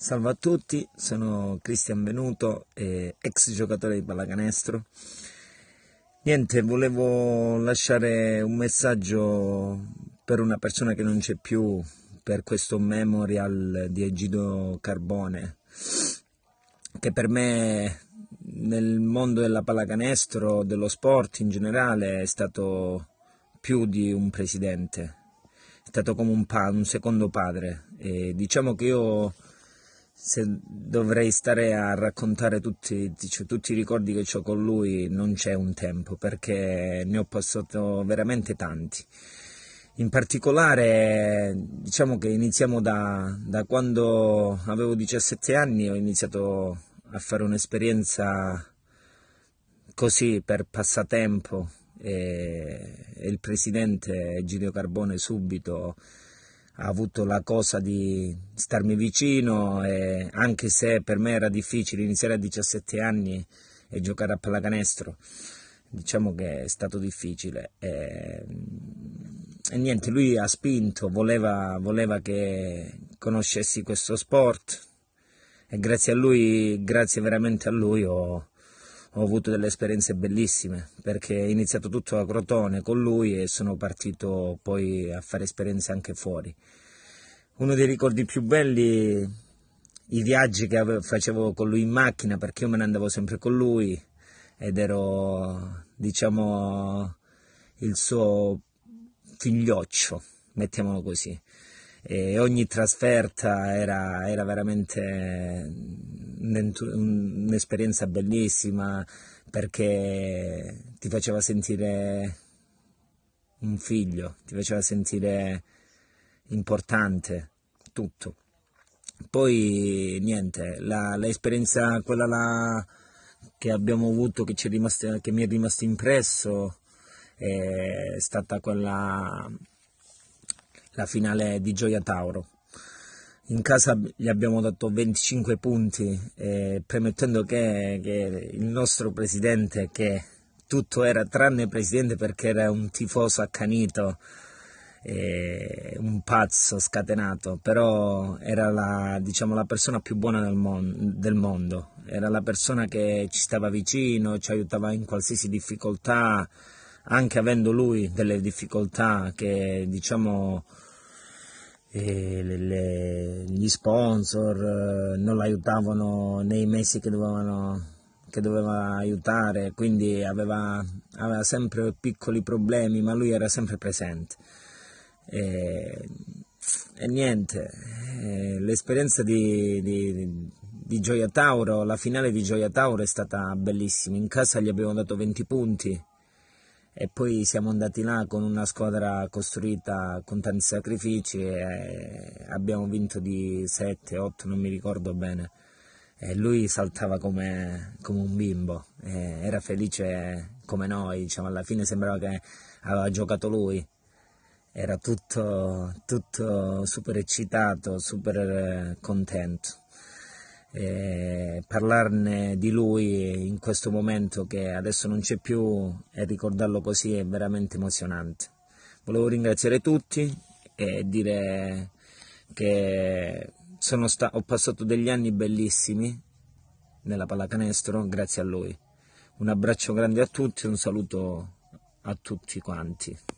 Salve a tutti, sono Cristian Venuto, eh, ex giocatore di pallacanestro. Niente, volevo lasciare un messaggio per una persona che non c'è più per questo memorial di Egidio Carbone, che per me nel mondo della pallacanestro, dello sport in generale, è stato più di un presidente, è stato come un, pa- un secondo padre. E diciamo che io se dovrei stare a raccontare tutti, cioè, tutti, i ricordi che ho con lui non c'è un tempo perché ne ho passato veramente tanti. In particolare diciamo che iniziamo da, da quando avevo 17 anni, ho iniziato a fare un'esperienza così per passatempo e, e il presidente Giulio Carbone subito ha avuto la cosa di starmi vicino e anche se per me era difficile iniziare a 17 anni e giocare a pallacanestro, diciamo che è stato difficile. E, e niente, lui ha spinto, voleva, voleva che conoscessi questo sport e grazie a lui, grazie veramente a lui ho ho avuto delle esperienze bellissime perché è iniziato tutto a Crotone con lui e sono partito poi a fare esperienze anche fuori. Uno dei ricordi più belli i viaggi che facevo con lui in macchina perché io me ne andavo sempre con lui ed ero diciamo il suo figlioccio, mettiamolo così. E ogni trasferta era, era veramente un'esperienza bellissima perché ti faceva sentire un figlio, ti faceva sentire importante tutto. Poi niente, l'esperienza quella là che abbiamo avuto, che, rimasto, che mi è rimasta impresso, è stata quella, la finale di Gioia Tauro in casa gli abbiamo dato 25 punti, eh, premettendo che, che, il nostro presidente, che tutto era tranne presidente perché era un tifoso accanito, eh, un pazzo scatenato, però era la, diciamo, la persona più buona del, mon- del mondo, era la persona che ci stava vicino, ci aiutava in qualsiasi difficoltà, anche avendo lui delle difficoltà che diciamo le, le, gli sponsor eh, non l'aiutavano nei mesi che, dovevano, che doveva aiutare, quindi aveva, aveva, sempre piccoli problemi, ma lui era sempre presente. E, e niente, l'esperienza di, di, di Gioia Tauro, la finale di Gioia Tauro è stata bellissima, in casa gli abbiamo dato 20 punti e poi siamo andati là con una squadra costruita con tanti sacrifici e eh, abbiamo vinto di 7, 8, non mi ricordo bene. E lui saltava come, come un bimbo, era felice come noi, diciamo, alla fine sembrava che aveva giocato lui. Era tutto, tutto super eccitato, super eh, contento eh, parlarne di lui in questo momento che adesso non c'è più e ricordarlo così è veramente emozionante. Volevo ringraziare tutti e dire che sta- ho passato degli anni bellissimi nella pallacanestro grazie a lui. Un abbraccio grande a tutti, un saluto a tutti quanti.